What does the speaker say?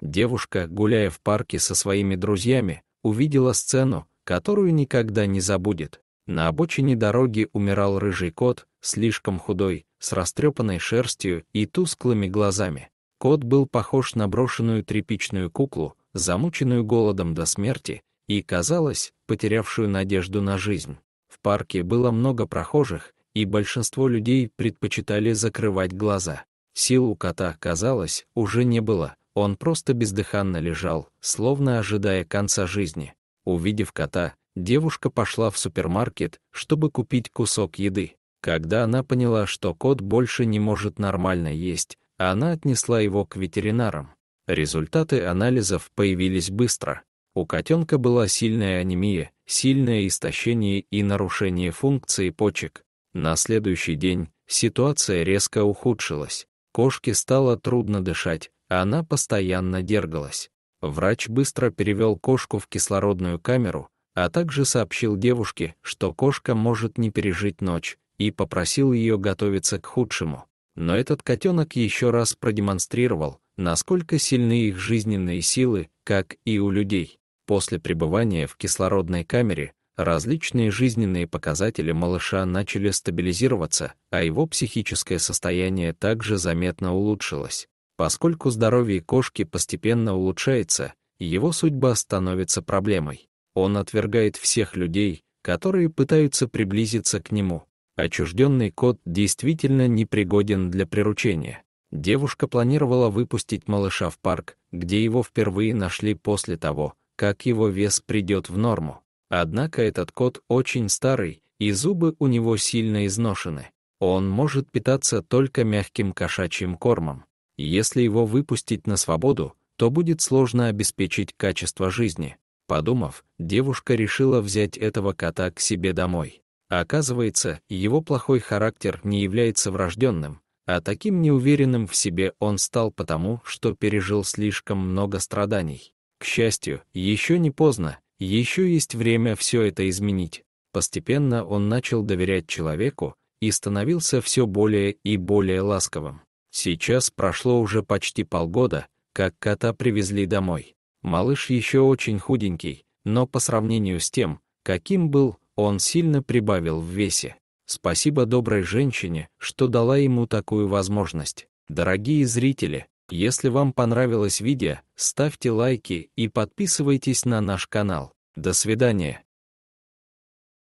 Девушка, гуляя в парке со своими друзьями, увидела сцену, которую никогда не забудет. На обочине дороги умирал рыжий кот, слишком худой, с растрепанной шерстью и тусклыми глазами. Кот был похож на брошенную тряпичную куклу, замученную голодом до смерти и, казалось, потерявшую надежду на жизнь. В парке было много прохожих, и большинство людей предпочитали закрывать глаза. Сил у кота, казалось, уже не было. Он просто бездыханно лежал, словно ожидая конца жизни. Увидев кота, девушка пошла в супермаркет, чтобы купить кусок еды. Когда она поняла, что кот больше не может нормально есть, она отнесла его к ветеринарам. Результаты анализов появились быстро. У котенка была сильная анемия, сильное истощение и нарушение функции почек. На следующий день ситуация резко ухудшилась. Кошке стало трудно дышать, она постоянно дергалась. Врач быстро перевел кошку в кислородную камеру, а также сообщил девушке, что кошка может не пережить ночь, и попросил ее готовиться к худшему. Но этот котенок еще раз продемонстрировал, насколько сильны их жизненные силы, как и у людей. После пребывания в кислородной камере различные жизненные показатели малыша начали стабилизироваться, а его психическое состояние также заметно улучшилось. Поскольку здоровье кошки постепенно улучшается, его судьба становится проблемой. Он отвергает всех людей, которые пытаются приблизиться к нему. Очужденный кот действительно непригоден для приручения. Девушка планировала выпустить малыша в парк, где его впервые нашли после того, как его вес придет в норму. Однако этот кот очень старый, и зубы у него сильно изношены. Он может питаться только мягким кошачьим кормом. Если его выпустить на свободу, то будет сложно обеспечить качество жизни. Подумав, девушка решила взять этого кота к себе домой. Оказывается, его плохой характер не является врожденным, а таким неуверенным в себе он стал потому, что пережил слишком много страданий. К счастью, еще не поздно, еще есть время все это изменить. Постепенно он начал доверять человеку и становился все более и более ласковым. Сейчас прошло уже почти полгода, как кота привезли домой. Малыш еще очень худенький, но по сравнению с тем, каким был, он сильно прибавил в весе. Спасибо доброй женщине, что дала ему такую возможность. Дорогие зрители, если вам понравилось видео, ставьте лайки и подписывайтесь на наш канал. До свидания.